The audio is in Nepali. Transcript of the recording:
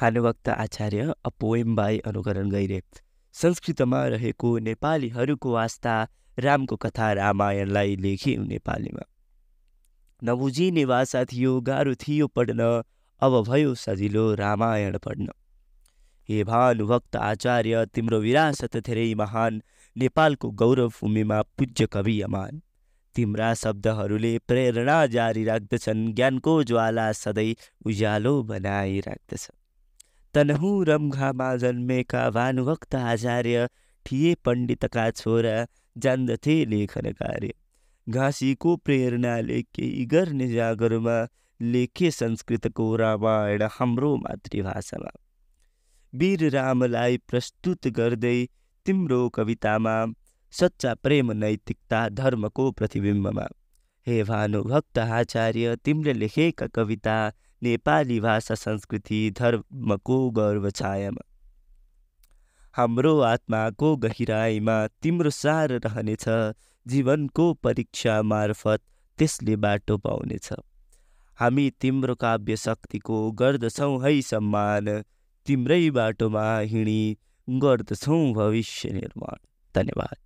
भानुभक्त आचार्य अपोएम बाई अनुकरण गैरे संस्कृतमा रहेको नेपालीहरूको आस्था रामको कथा रामायणलाई लेखियो नेपालीमा नबुझिने भाषा थियो गाह्रो थियो पढ्न अब भयो सजिलो रामायण पढ्न हे भानुभक्त आचार्य तिम्रो विरासत धेरै महान नेपालको गौरव भूमिमा पूज्य कवि अमान तिम्रा शब्दहरूले प्रेरणा जारी राख्दछन् ज्ञानको ज्वाला सधैँ उज्यालो बनाइराख्दछन् तनहुँ रम्घामा जन्मेका भानुभक्त आचार्य थिए पण्डितका छोरा जान्दथे लेखन कार्य घाँसीको प्रेरणाले केही गर्ने जागरमा लेखे संस्कृतको रामायण हाम्रो मातृभाषामा वीर रामलाई प्रस्तुत गर्दै तिम्रो कवितामा सच्चा प्रेम नैतिकता धर्मको प्रतिबिम्बमा हे भानुभक्त आचार्य तिम्रो लेखेका कविता नेपाली भाषा संस्कृति धर्मको गर्व छायामा हाम्रो आत्माको गहिराईमा तिम्रो सार रहनेछ जीवनको परीक्षा मार्फत त्यसले बाटो पाउनेछ हामी तिम्रो काव्य शक्तिको गर्दछौँ है सम्मान तिम्रै बाटोमा हिँडी गर्दछौँ भविष्य निर्माण धन्यवाद